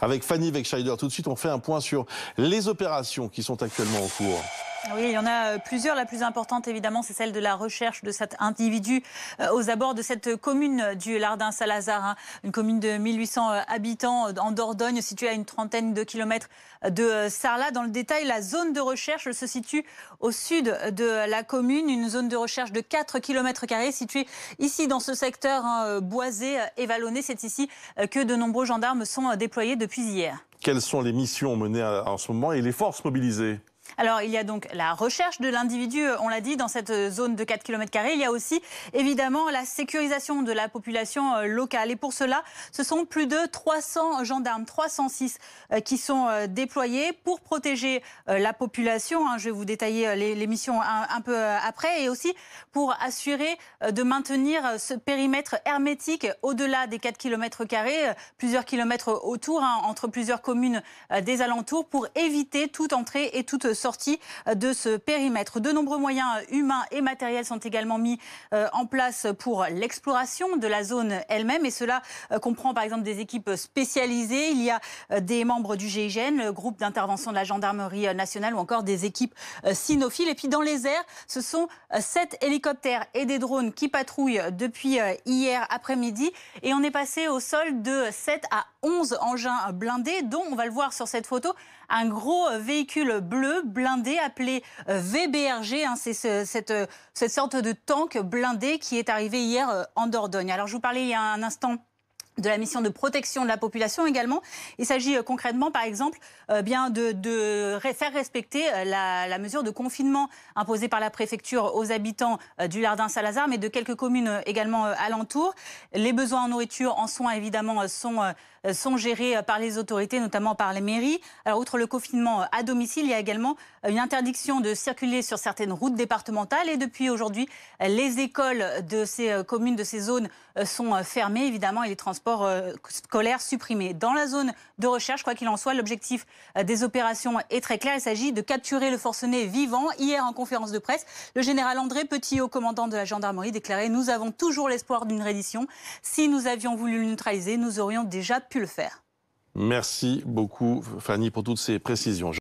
Avec Fanny Wegscheider, tout de suite, on fait un point sur les opérations qui sont actuellement en cours. Oui, il y en a euh, plusieurs. La plus importante, évidemment, c'est celle de la recherche de cet individu euh, aux abords de cette commune euh, du Lardin-Salazar, hein. une commune de 1800 habitants en Dordogne, située à une trentaine de kilomètres de Sarlat. Dans le détail, la zone de recherche se situe au sud de la commune, une zone de recherche de 4 km située ici dans ce secteur hein, boisé et vallonné. C'est ici que de nombreux gendarmes sont déployés depuis hier. Quelles sont les missions menées en ce moment et les forces mobilisées alors, il y a donc la recherche de l'individu, euh, on l'a dit, dans cette euh, zone de 4 km. Il y a aussi, évidemment, la sécurisation de la population euh, locale. Et pour cela, ce sont plus de 300 gendarmes, 306 qui sont déployés pour protéger la population. Hein. Je vais vous détailler les missions un peu après. Et aussi pour assurer de maintenir ce périmètre hermétique au-delà des 4 km, plusieurs kilomètres autour, hein, entre plusieurs communes des alentours, pour éviter toute entrée et toute sortie euh, de ce périmètre. De nombreux moyens euh, humains et matériels sont également mis euh, en place pour l'exploration de la zone elle-même et cela comprend par exemple des équipes spécialisées. Il y a des membres du GIGN, le groupe d'intervention de la gendarmerie nationale ou encore des équipes cynophiles. Et puis dans les airs, ce sont sept hélicoptères et des drones qui patrouillent depuis hier après-midi et on est passé au sol de 7 à 11 engins blindés dont on va le voir sur cette photo un gros véhicule bleu blindé appelé euh, VBRG. Hein, c'est cette, euh, cette sorte de tank blindé qui est arrivé hier euh, en Dordogne. Alors je vous parlais il y a un instant de la mission de protection de la population également. Il s'agit concrètement, par exemple, bien de, faire respecter la, la, mesure de confinement imposée par la préfecture aux habitants du Lardin Salazar, mais de quelques communes également alentour Les besoins en nourriture, en soins évidemment, sont euh, sont gérées euh, par les autorités, notamment par les mairies. Alors, outre le confinement euh, à domicile, il y a également une interdiction de circuler sur certaines routes départementales. Et depuis aujourd'hui, les écoles de ces communes, de ces zones sont fermées, évidemment, et les transports scolaires supprimés. Dans la zone de recherche, quoi qu'il en soit, l'objectif des opérations est très clair. Il s'agit de capturer le forcené vivant. Hier, en conférence de presse, le général André Petit, au commandant de la gendarmerie, déclarait Nous avons toujours l'espoir d'une reddition. Si nous avions voulu le neutraliser, nous aurions déjà pu le faire. Merci beaucoup, Fanny, pour toutes ces précisions.